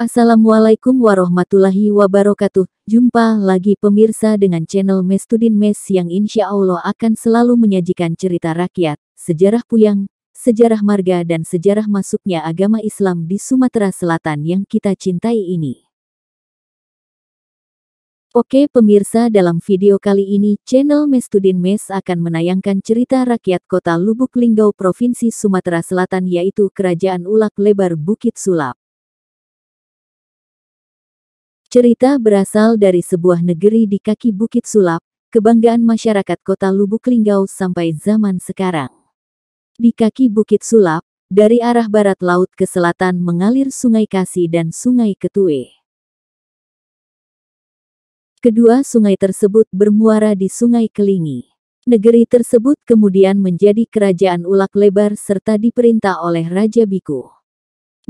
Assalamualaikum warahmatullahi wabarakatuh. Jumpa lagi pemirsa dengan channel Mestudin Mes yang insya Allah akan selalu menyajikan cerita rakyat, sejarah puyang, sejarah marga dan sejarah masuknya agama Islam di Sumatera Selatan yang kita cintai ini. Oke pemirsa dalam video kali ini channel Mestudin Mes akan menayangkan cerita rakyat kota Lubuk Linggau Provinsi Sumatera Selatan yaitu Kerajaan Ulak Lebar Bukit Sulap. Cerita berasal dari sebuah negeri di kaki Bukit Sulap, kebanggaan masyarakat kota Lubuk Linggau sampai zaman sekarang. Di kaki Bukit Sulap, dari arah barat laut ke selatan mengalir Sungai Kasih dan Sungai Ketue. Kedua sungai tersebut bermuara di Sungai Kelingi. Negeri tersebut kemudian menjadi kerajaan ulak lebar serta diperintah oleh Raja Biku.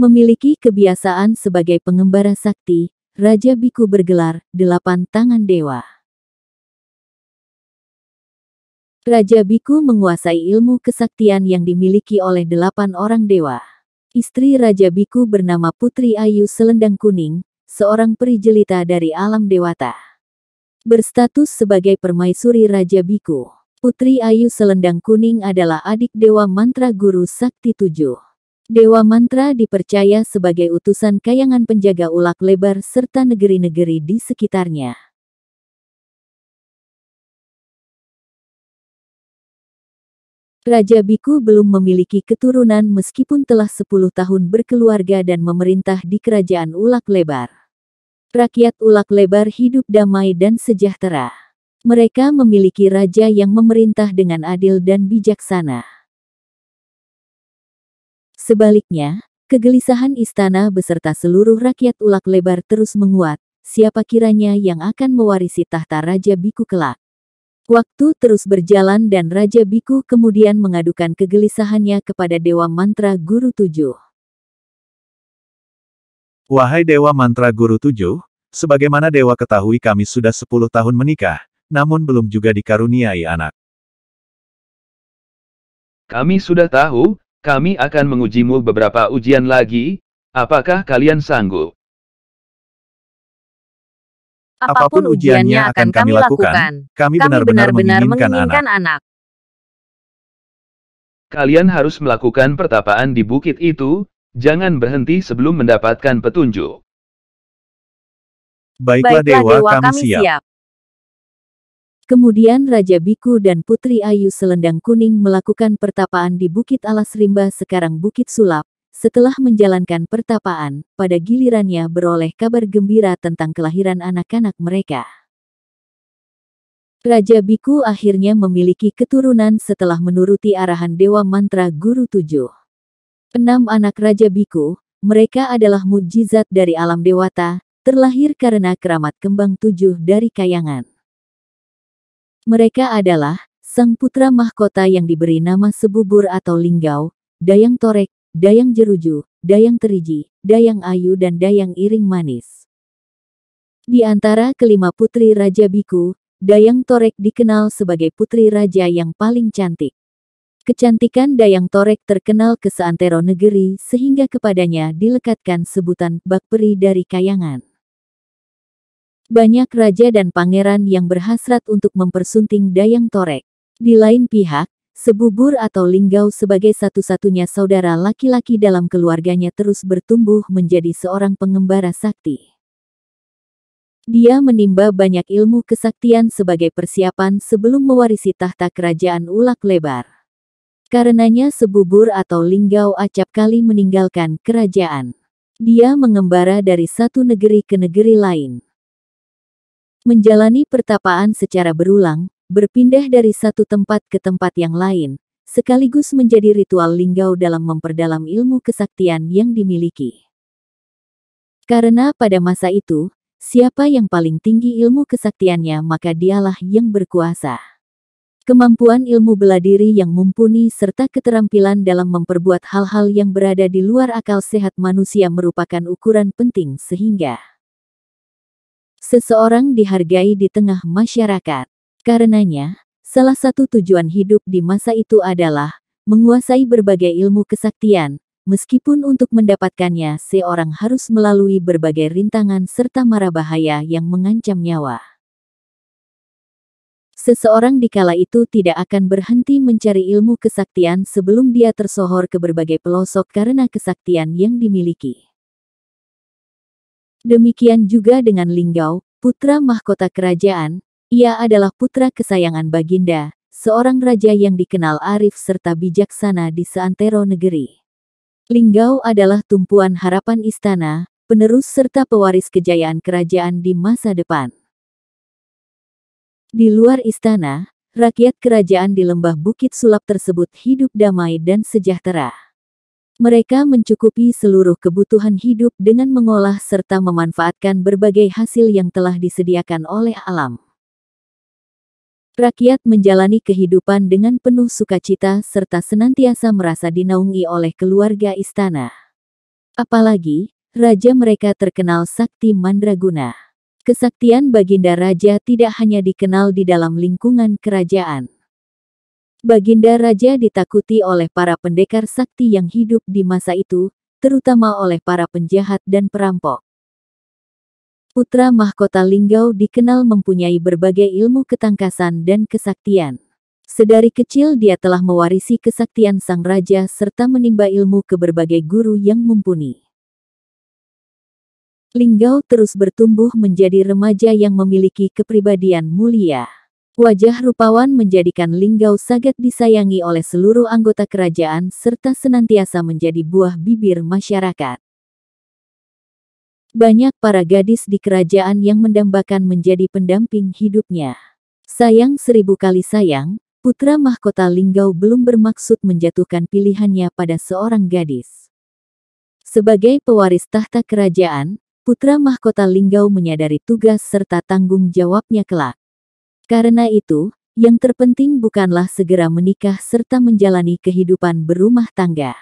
Memiliki kebiasaan sebagai pengembara sakti, Raja Biku bergelar, delapan tangan dewa. Raja Biku menguasai ilmu kesaktian yang dimiliki oleh delapan orang dewa. Istri Raja Biku bernama Putri Ayu Selendang Kuning, seorang peri jelita dari alam dewata. Berstatus sebagai permaisuri Raja Biku, Putri Ayu Selendang Kuning adalah adik Dewa Mantra Guru Sakti Tujuh. Dewa Mantra dipercaya sebagai utusan kayangan penjaga ulak lebar serta negeri-negeri di sekitarnya. Raja Biku belum memiliki keturunan meskipun telah 10 tahun berkeluarga dan memerintah di kerajaan ulak lebar. Rakyat ulak lebar hidup damai dan sejahtera. Mereka memiliki raja yang memerintah dengan adil dan bijaksana. Sebaliknya, kegelisahan istana beserta seluruh rakyat ulak lebar terus menguat, siapa kiranya yang akan mewarisi tahta Raja Biku kelak. Waktu terus berjalan dan Raja Biku kemudian mengadukan kegelisahannya kepada Dewa Mantra Guru Tujuh. Wahai Dewa Mantra Guru Tujuh, sebagaimana Dewa ketahui kami sudah 10 tahun menikah, namun belum juga dikaruniai anak. Kami sudah tahu, kami akan mengujimu beberapa ujian lagi, apakah kalian sanggup? Apapun ujiannya akan kami lakukan, kami benar-benar menginginkan anak. Kalian harus melakukan pertapaan di bukit itu, jangan berhenti sebelum mendapatkan petunjuk. Baiklah, dewa, kami siap. Kemudian Raja Biku dan Putri Ayu Selendang Kuning melakukan pertapaan di Bukit Alas Rimba sekarang Bukit Sulap. Setelah menjalankan pertapaan, pada gilirannya beroleh kabar gembira tentang kelahiran anak-anak mereka. Raja Biku akhirnya memiliki keturunan setelah menuruti arahan Dewa Mantra Guru Tujuh. Enam anak Raja Biku, mereka adalah mujizat dari alam dewata, terlahir karena keramat kembang tujuh dari kayangan. Mereka adalah sang putra mahkota yang diberi nama Sebubur atau Linggau, Dayang Torek, Dayang Jeruju, Dayang Teriji, Dayang Ayu dan Dayang Iring Manis. Di antara kelima putri Raja Biku, Dayang Torek dikenal sebagai putri raja yang paling cantik. Kecantikan Dayang Torek terkenal ke seantero negeri sehingga kepadanya dilekatkan sebutan Bakperi dari Kayangan. Banyak raja dan pangeran yang berhasrat untuk mempersunting Dayang Torek. Di lain pihak, Sebubur atau Linggau sebagai satu-satunya saudara laki-laki dalam keluarganya terus bertumbuh menjadi seorang pengembara sakti. Dia menimba banyak ilmu kesaktian sebagai persiapan sebelum mewarisi tahta kerajaan ulak lebar. Karenanya Sebubur atau Linggau acap kali meninggalkan kerajaan. Dia mengembara dari satu negeri ke negeri lain. Menjalani pertapaan secara berulang, berpindah dari satu tempat ke tempat yang lain, sekaligus menjadi ritual linggau dalam memperdalam ilmu kesaktian yang dimiliki. Karena pada masa itu, siapa yang paling tinggi ilmu kesaktiannya maka dialah yang berkuasa. Kemampuan ilmu bela diri yang mumpuni serta keterampilan dalam memperbuat hal-hal yang berada di luar akal sehat manusia merupakan ukuran penting sehingga Seseorang dihargai di tengah masyarakat. Karenanya, salah satu tujuan hidup di masa itu adalah menguasai berbagai ilmu kesaktian, meskipun untuk mendapatkannya seorang harus melalui berbagai rintangan serta mara bahaya yang mengancam nyawa. Seseorang di kala itu tidak akan berhenti mencari ilmu kesaktian sebelum dia tersohor ke berbagai pelosok karena kesaktian yang dimiliki. Demikian juga dengan Linggau, putra mahkota kerajaan, ia adalah putra kesayangan Baginda, seorang raja yang dikenal arif serta bijaksana di seantero negeri. Linggau adalah tumpuan harapan istana, penerus serta pewaris kejayaan kerajaan di masa depan. Di luar istana, rakyat kerajaan di lembah Bukit Sulap tersebut hidup damai dan sejahtera. Mereka mencukupi seluruh kebutuhan hidup dengan mengolah serta memanfaatkan berbagai hasil yang telah disediakan oleh alam. Rakyat menjalani kehidupan dengan penuh sukacita serta senantiasa merasa dinaungi oleh keluarga istana. Apalagi, raja mereka terkenal sakti mandraguna. Kesaktian Baginda Raja tidak hanya dikenal di dalam lingkungan kerajaan. Baginda Raja ditakuti oleh para pendekar sakti yang hidup di masa itu, terutama oleh para penjahat dan perampok. Putra mahkota Linggau dikenal mempunyai berbagai ilmu ketangkasan dan kesaktian. Sedari kecil dia telah mewarisi kesaktian sang raja serta menimba ilmu ke berbagai guru yang mumpuni. Linggau terus bertumbuh menjadi remaja yang memiliki kepribadian mulia. Wajah rupawan menjadikan Linggau sangat disayangi oleh seluruh anggota kerajaan serta senantiasa menjadi buah bibir masyarakat. Banyak para gadis di kerajaan yang mendambakan menjadi pendamping hidupnya. Sayang seribu kali sayang, putra mahkota Linggau belum bermaksud menjatuhkan pilihannya pada seorang gadis. Sebagai pewaris tahta kerajaan, putra mahkota Linggau menyadari tugas serta tanggung jawabnya kelak. Karena itu, yang terpenting bukanlah segera menikah serta menjalani kehidupan berumah tangga.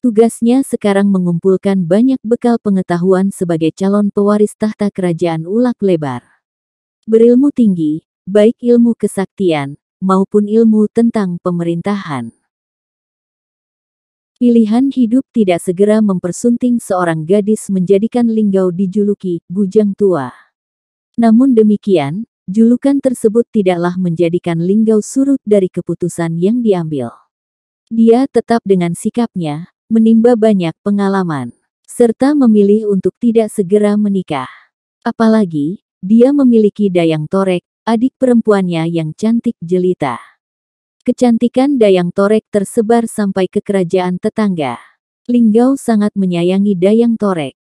Tugasnya sekarang mengumpulkan banyak bekal pengetahuan sebagai calon pewaris tahta kerajaan ulak lebar. Berilmu tinggi, baik ilmu kesaktian maupun ilmu tentang pemerintahan. Pilihan hidup tidak segera mempersunting seorang gadis menjadikan linggau dijuluki bujang tua. Namun demikian, julukan tersebut tidaklah menjadikan Linggau surut dari keputusan yang diambil. Dia tetap dengan sikapnya, menimba banyak pengalaman, serta memilih untuk tidak segera menikah. Apalagi, dia memiliki Dayang Torek, adik perempuannya yang cantik jelita. Kecantikan Dayang Torek tersebar sampai ke kerajaan tetangga. Linggau sangat menyayangi Dayang Torek.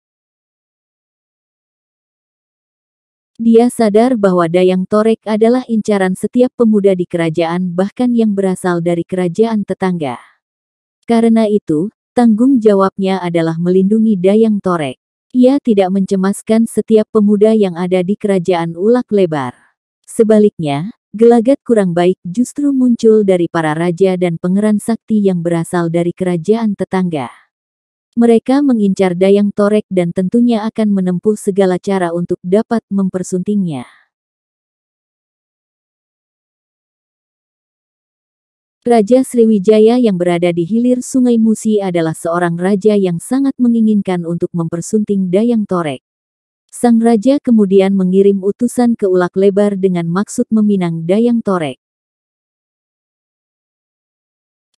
Dia sadar bahwa Dayang Torek adalah incaran setiap pemuda di kerajaan bahkan yang berasal dari kerajaan tetangga. Karena itu, tanggung jawabnya adalah melindungi Dayang Torek. Ia tidak mencemaskan setiap pemuda yang ada di kerajaan ulak lebar. Sebaliknya, gelagat kurang baik justru muncul dari para raja dan pengeran sakti yang berasal dari kerajaan tetangga. Mereka mengincar Dayang Torek dan tentunya akan menempuh segala cara untuk dapat mempersuntingnya. Raja Sriwijaya yang berada di hilir Sungai Musi adalah seorang raja yang sangat menginginkan untuk mempersunting Dayang Torek. Sang raja kemudian mengirim utusan ke Ulak Lebar dengan maksud meminang Dayang Torek.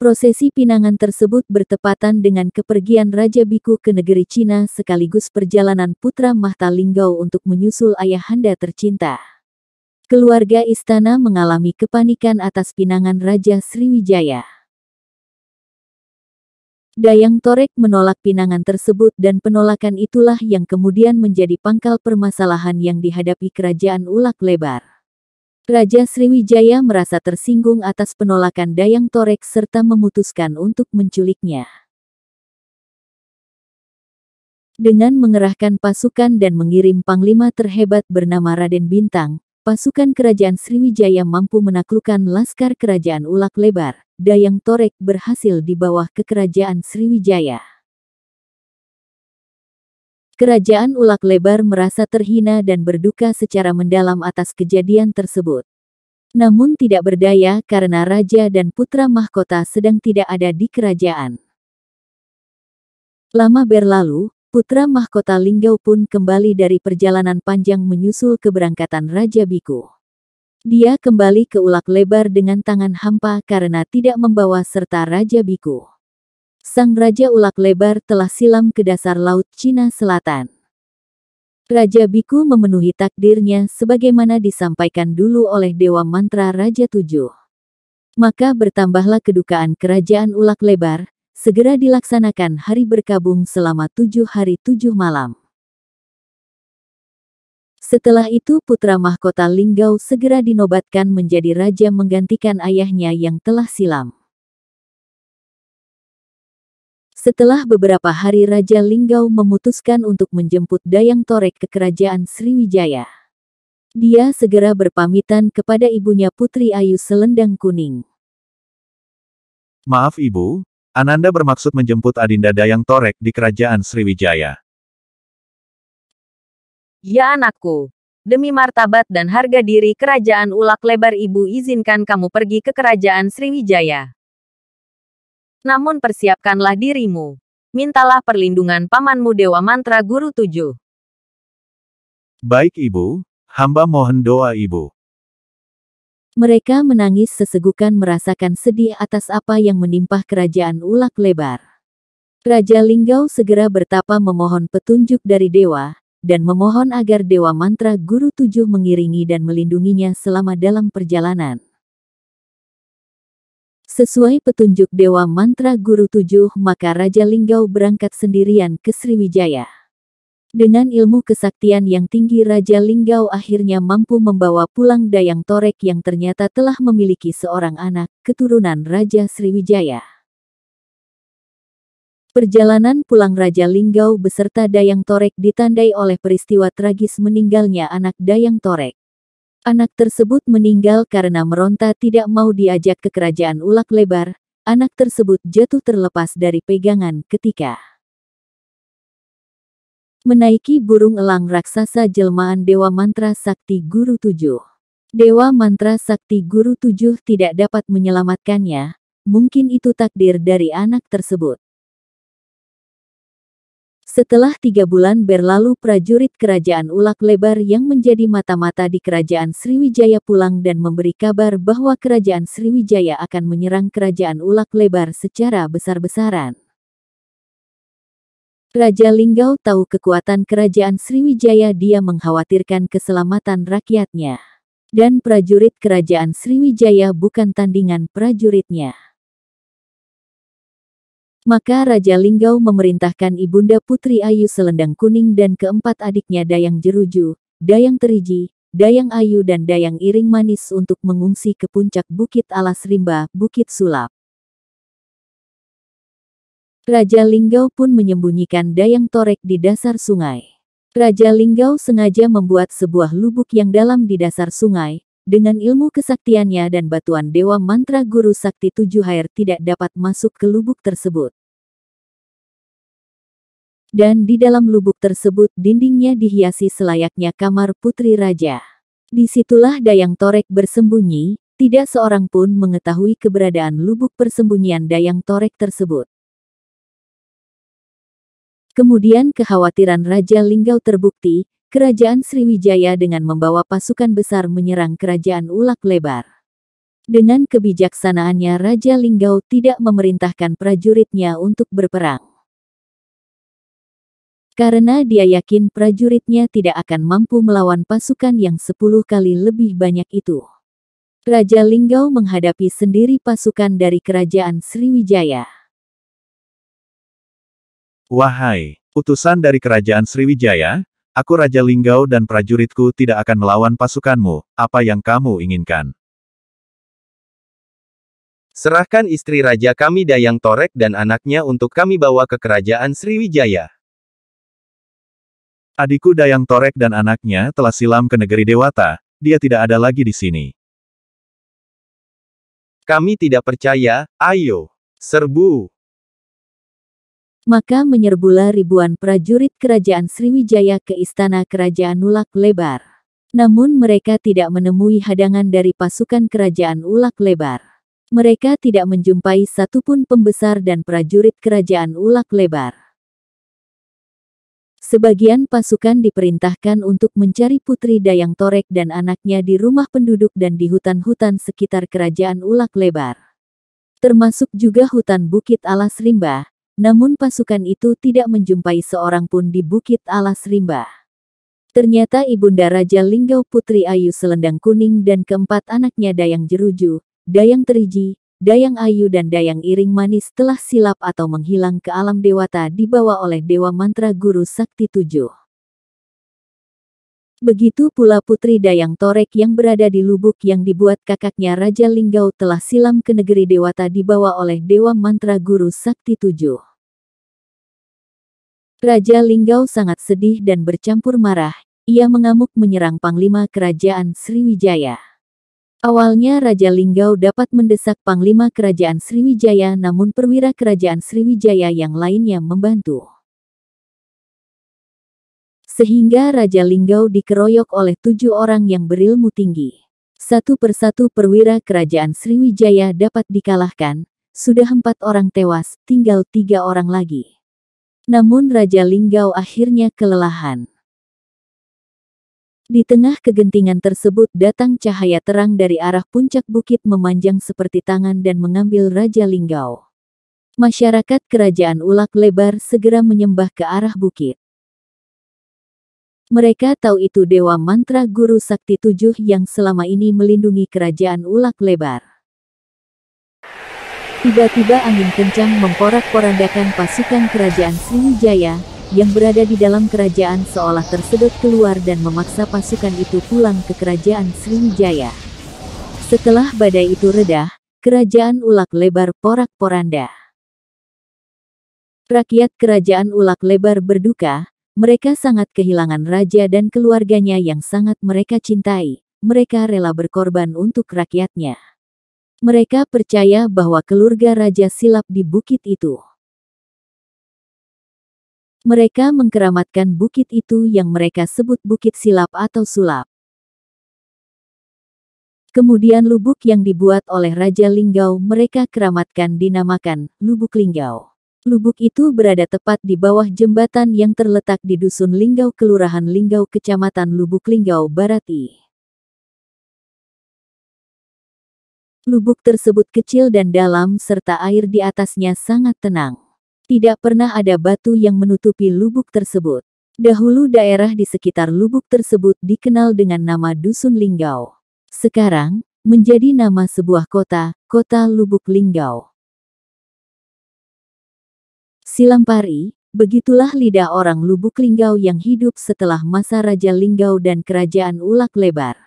Prosesi pinangan tersebut bertepatan dengan kepergian Raja Biku ke negeri Cina sekaligus perjalanan putra Linggau untuk menyusul ayahanda tercinta. Keluarga istana mengalami kepanikan atas pinangan Raja Sriwijaya. Dayang Torek menolak pinangan tersebut dan penolakan itulah yang kemudian menjadi pangkal permasalahan yang dihadapi kerajaan ulak lebar. Raja Sriwijaya merasa tersinggung atas penolakan Dayang Torek serta memutuskan untuk menculiknya. Dengan mengerahkan pasukan dan mengirim panglima terhebat bernama Raden Bintang, pasukan kerajaan Sriwijaya mampu menaklukkan laskar kerajaan Ulak Lebar. Dayang Torek berhasil di bawah Kerajaan Sriwijaya. Kerajaan Ulak Lebar merasa terhina dan berduka secara mendalam atas kejadian tersebut. Namun tidak berdaya karena raja dan putra mahkota sedang tidak ada di kerajaan. Lama berlalu, putra mahkota Linggau pun kembali dari perjalanan panjang menyusul keberangkatan Raja Biku. Dia kembali ke Ulak Lebar dengan tangan hampa karena tidak membawa serta Raja Biku sang Raja Ulak Lebar telah silam ke dasar Laut Cina Selatan. Raja Biku memenuhi takdirnya sebagaimana disampaikan dulu oleh Dewa Mantra Raja Tujuh. Maka bertambahlah kedukaan kerajaan Ulak Lebar, segera dilaksanakan hari berkabung selama tujuh hari tujuh malam. Setelah itu putra mahkota Linggau segera dinobatkan menjadi raja menggantikan ayahnya yang telah silam. Setelah beberapa hari Raja Linggau memutuskan untuk menjemput Dayang Torek ke kerajaan Sriwijaya. Dia segera berpamitan kepada ibunya Putri Ayu Selendang Kuning. Maaf ibu, Ananda bermaksud menjemput Adinda Dayang Torek di kerajaan Sriwijaya. Ya anakku, demi martabat dan harga diri kerajaan ulak lebar ibu izinkan kamu pergi ke kerajaan Sriwijaya. Namun persiapkanlah dirimu. Mintalah perlindungan pamanmu Dewa Mantra Guru tujuh. Baik ibu, hamba mohon doa ibu. Mereka menangis sesegukan merasakan sedih atas apa yang menimpa kerajaan ulak lebar. Raja Linggau segera bertapa memohon petunjuk dari dewa, dan memohon agar dewa mantra Guru Tujuh mengiringi dan melindunginya selama dalam perjalanan. Sesuai petunjuk Dewa Mantra Guru Tujuh, maka Raja Linggau berangkat sendirian ke Sriwijaya. Dengan ilmu kesaktian yang tinggi Raja Linggau akhirnya mampu membawa pulang Dayang Torek yang ternyata telah memiliki seorang anak, keturunan Raja Sriwijaya. Perjalanan pulang Raja Linggau beserta Dayang Torek ditandai oleh peristiwa tragis meninggalnya anak Dayang Torek. Anak tersebut meninggal karena meronta tidak mau diajak ke kerajaan ulak lebar. Anak tersebut jatuh terlepas dari pegangan ketika menaiki burung elang raksasa jelmaan Dewa Mantra Sakti Guru tujuh. Dewa Mantra Sakti Guru tujuh tidak dapat menyelamatkannya, mungkin itu takdir dari anak tersebut. Setelah tiga bulan berlalu prajurit kerajaan ulak lebar yang menjadi mata-mata di kerajaan Sriwijaya pulang dan memberi kabar bahwa kerajaan Sriwijaya akan menyerang kerajaan ulak lebar secara besar-besaran. Raja Linggau tahu kekuatan kerajaan Sriwijaya dia mengkhawatirkan keselamatan rakyatnya. Dan prajurit kerajaan Sriwijaya bukan tandingan prajuritnya. Maka Raja Linggau memerintahkan Ibunda Putri Ayu Selendang Kuning dan keempat adiknya Dayang Jeruju, Dayang Teriji, Dayang Ayu dan Dayang Iring Manis untuk mengungsi ke puncak Bukit Alas Rimba, Bukit Sulap. Raja Linggau pun menyembunyikan Dayang Torek di dasar sungai. Raja Linggau sengaja membuat sebuah lubuk yang dalam di dasar sungai, dengan ilmu kesaktiannya dan batuan Dewa Mantra Guru Sakti Tujuh Air tidak dapat masuk ke lubuk tersebut. Dan di dalam lubuk tersebut dindingnya dihiasi selayaknya kamar putri raja. Disitulah Dayang Torek bersembunyi, tidak seorang pun mengetahui keberadaan lubuk persembunyian Dayang Torek tersebut. Kemudian kekhawatiran Raja Linggau terbukti, Kerajaan Sriwijaya dengan membawa pasukan besar menyerang Kerajaan Ulak Lebar. Dengan kebijaksanaannya Raja Linggau tidak memerintahkan prajuritnya untuk berperang. Karena dia yakin prajuritnya tidak akan mampu melawan pasukan yang sepuluh kali lebih banyak itu. Raja Linggau menghadapi sendiri pasukan dari Kerajaan Sriwijaya. Wahai, utusan dari Kerajaan Sriwijaya, Aku Raja Linggau dan prajuritku tidak akan melawan pasukanmu, apa yang kamu inginkan. Serahkan istri Raja kami Dayang Torek dan anaknya untuk kami bawa ke kerajaan Sriwijaya. Adikku Dayang Torek dan anaknya telah silam ke negeri Dewata, dia tidak ada lagi di sini. Kami tidak percaya, ayo, serbu! Maka menyerbulah ribuan prajurit kerajaan Sriwijaya ke istana kerajaan Ulak Lebar. Namun mereka tidak menemui hadangan dari pasukan kerajaan Ulak Lebar. Mereka tidak menjumpai satupun pembesar dan prajurit kerajaan Ulak Lebar. Sebagian pasukan diperintahkan untuk mencari Putri Dayang Torek dan anaknya di rumah penduduk dan di hutan-hutan sekitar kerajaan Ulak Lebar. Termasuk juga hutan Bukit Alas Rimba, namun pasukan itu tidak menjumpai seorang pun di Bukit Alas Rimba. Ternyata Ibunda Raja Linggau Putri Ayu Selendang Kuning dan keempat anaknya Dayang Jeruju, Dayang Teriji, Dayang Ayu dan Dayang Iring Manis telah silap atau menghilang ke alam dewata dibawa oleh Dewa Mantra Guru Sakti Tujuh. Begitu pula Putri Dayang Torek yang berada di lubuk yang dibuat kakaknya Raja Linggau telah silam ke negeri Dewata dibawa oleh Dewa Mantra Guru Sakti Tujuh. Raja Linggau sangat sedih dan bercampur marah, ia mengamuk menyerang Panglima Kerajaan Sriwijaya. Awalnya Raja Linggau dapat mendesak Panglima Kerajaan Sriwijaya namun perwira Kerajaan Sriwijaya yang lainnya membantu. Sehingga Raja Linggau dikeroyok oleh tujuh orang yang berilmu tinggi. Satu persatu perwira kerajaan Sriwijaya dapat dikalahkan, sudah empat orang tewas, tinggal tiga orang lagi. Namun Raja Linggau akhirnya kelelahan. Di tengah kegentingan tersebut datang cahaya terang dari arah puncak bukit memanjang seperti tangan dan mengambil Raja Linggau. Masyarakat kerajaan ulak lebar segera menyembah ke arah bukit. Mereka tahu itu Dewa Mantra Guru Sakti Tujuh yang selama ini melindungi kerajaan ulak lebar. Tiba-tiba angin kencang memporak-porandakan pasukan kerajaan Sriwijaya, yang berada di dalam kerajaan seolah tersedot keluar dan memaksa pasukan itu pulang ke kerajaan Sriwijaya. Setelah badai itu reda, kerajaan ulak lebar porak-poranda. Rakyat kerajaan ulak lebar berduka, mereka sangat kehilangan raja dan keluarganya yang sangat mereka cintai. Mereka rela berkorban untuk rakyatnya. Mereka percaya bahwa keluarga raja silap di bukit itu. Mereka mengkeramatkan bukit itu yang mereka sebut bukit silap atau sulap. Kemudian lubuk yang dibuat oleh Raja Linggau mereka keramatkan dinamakan lubuk Linggau. Lubuk itu berada tepat di bawah jembatan yang terletak di Dusun Linggau, Kelurahan Linggau, Kecamatan Lubuk Linggau, Barati. Lubuk tersebut kecil dan dalam serta air di atasnya sangat tenang. Tidak pernah ada batu yang menutupi lubuk tersebut. Dahulu daerah di sekitar lubuk tersebut dikenal dengan nama Dusun Linggau. Sekarang, menjadi nama sebuah kota, kota Lubuk Linggau. Silampari, begitulah lidah orang Lubuk Linggau yang hidup setelah masa Raja Linggau dan Kerajaan Ulak Lebar.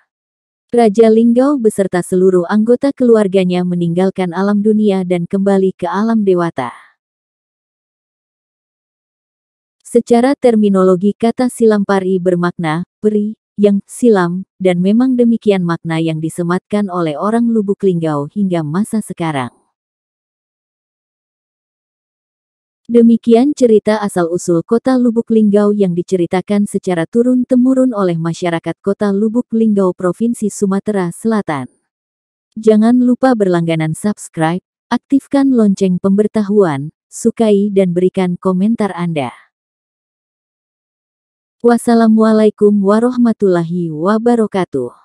Raja Linggau beserta seluruh anggota keluarganya meninggalkan alam dunia dan kembali ke alam dewata. Secara terminologi kata silampari bermakna, peri, yang, silam, dan memang demikian makna yang disematkan oleh orang Lubuk Linggau hingga masa sekarang. Demikian cerita asal-usul kota Lubuk Linggau yang diceritakan secara turun-temurun oleh masyarakat kota Lubuk Linggau Provinsi Sumatera Selatan. Jangan lupa berlangganan subscribe, aktifkan lonceng pemberitahuan, sukai dan berikan komentar Anda. Wassalamualaikum warahmatullahi wabarakatuh.